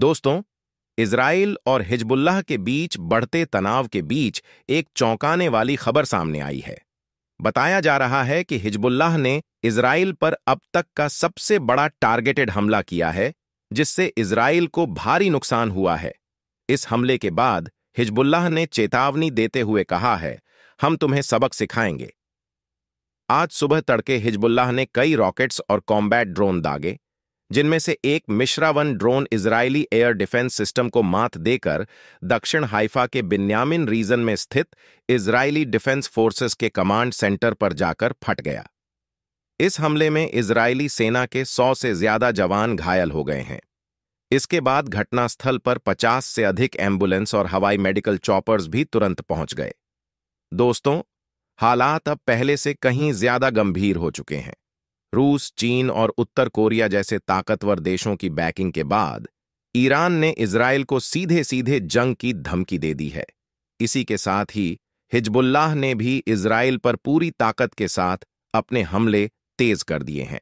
दोस्तों इसराइल और हिजबुल्लाह के बीच बढ़ते तनाव के बीच एक चौंकाने वाली खबर सामने आई है बताया जा रहा है कि हिजबुल्लाह ने इसराइल पर अब तक का सबसे बड़ा टारगेटेड हमला किया है जिससे इसराइल को भारी नुकसान हुआ है इस हमले के बाद हिजबुल्लाह ने चेतावनी देते हुए कहा है हम तुम्हें सबक सिखाएंगे आज सुबह तड़के हिजबुल्लाह ने कई रॉकेट्स और कॉम्बैट ड्रोन दागे जिनमें से एक मिश्रावन drone Israeli air defence system को मात देकर दक्षिण हाइफा के बिन्यामिन रीजन में स्थित इजरायली डिफेंस फोर्सेस के कमांड सेंटर पर जाकर फट गया इस हमले में इजरायली सेना के 100 से ज्यादा जवान घायल हो गए हैं इसके बाद घटनास्थल पर 50 से अधिक एम्बुलेंस और हवाई मेडिकल चॉपर्स भी तुरंत पहुंच गए दोस्तों हालात अब पहले से कहीं ज्यादा गंभीर हो चुके हैं रूस चीन और उत्तर कोरिया जैसे ताकतवर देशों की बैकिंग के बाद ईरान ने इसराइल को सीधे सीधे जंग की धमकी दे दी है इसी के साथ ही हिजबुल्लाह ने भी इसराइल पर पूरी ताकत के साथ अपने हमले तेज कर दिए हैं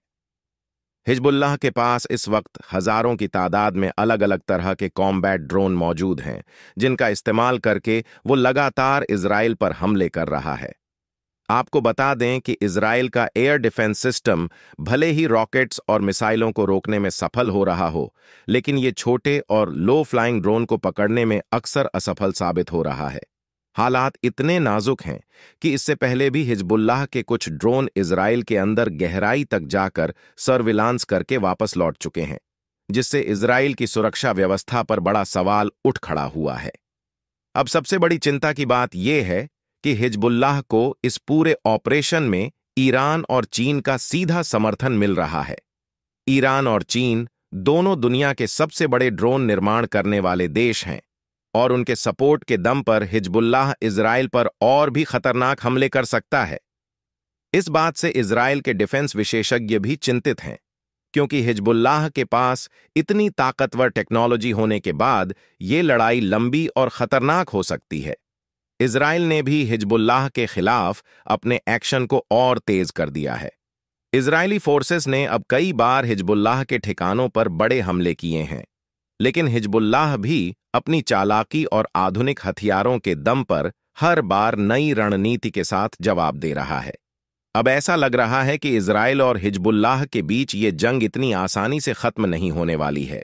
हिजबुल्लाह के पास इस वक्त हजारों की तादाद में अलग अलग तरह के कॉम्बैट ड्रोन मौजूद हैं जिनका इस्तेमाल करके वो लगातार इसराइल पर हमले कर रहा है आपको बता दें कि इसराइल का एयर डिफेंस सिस्टम भले ही रॉकेट्स और मिसाइलों को रोकने में सफल हो रहा हो लेकिन ये छोटे और लो फ्लाइंग ड्रोन को पकड़ने में अक्सर असफल साबित हो रहा है हालात इतने नाजुक हैं कि इससे पहले भी हिजबुल्लाह के कुछ ड्रोन इसराइल के अंदर गहराई तक जाकर सर्विलांस करके वापस लौट चुके हैं जिससे इसराइल की सुरक्षा व्यवस्था पर बड़ा सवाल उठ खड़ा हुआ है अब सबसे बड़ी चिंता की बात यह है कि हिजबुल्लाह को इस पूरे ऑपरेशन में ईरान और चीन का सीधा समर्थन मिल रहा है ईरान और चीन दोनों दुनिया के सबसे बड़े ड्रोन निर्माण करने वाले देश हैं और उनके सपोर्ट के दम पर हिजबुल्लाह इसराइल पर और भी खतरनाक हमले कर सकता है इस बात से इसराइल के डिफेंस विशेषज्ञ भी चिंतित हैं क्योंकि हिजबुल्लाह के पास इतनी ताकतवर टेक्नोलॉजी होने के बाद ये लड़ाई लंबी और खतरनाक हो सकती है इसराइल ने भी हिजबुल्लाह के खिलाफ अपने एक्शन को और तेज कर दिया है इसराइली फोर्सेस ने अब कई बार हिजबुल्लाह के ठिकानों पर बड़े हमले किए हैं लेकिन हिजबुल्लाह भी अपनी चालाकी और आधुनिक हथियारों के दम पर हर बार नई रणनीति के साथ जवाब दे रहा है अब ऐसा लग रहा है कि इसराइल और हिजबुल्लाह के बीच ये जंग इतनी आसानी से खत्म नहीं होने वाली है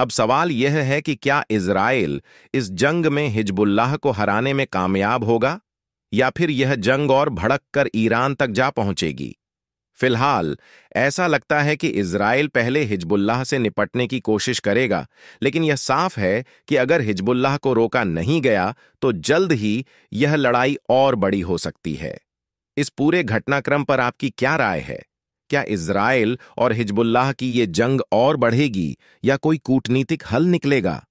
अब सवाल यह है कि क्या इसराइल इस जंग में हिजबुल्लाह को हराने में कामयाब होगा या फिर यह जंग और भड़क कर ईरान तक जा पहुंचेगी फिलहाल ऐसा लगता है कि इसराइल पहले हिजबुल्लाह से निपटने की कोशिश करेगा लेकिन यह साफ है कि अगर हिजबुल्लाह को रोका नहीं गया तो जल्द ही यह लड़ाई और बड़ी हो सकती है इस पूरे घटनाक्रम पर आपकी क्या राय है क्या इसराइल और हिजबुल्लाह की ये जंग और बढ़ेगी या कोई कूटनीतिक हल निकलेगा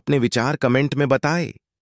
अपने विचार कमेंट में बताएं।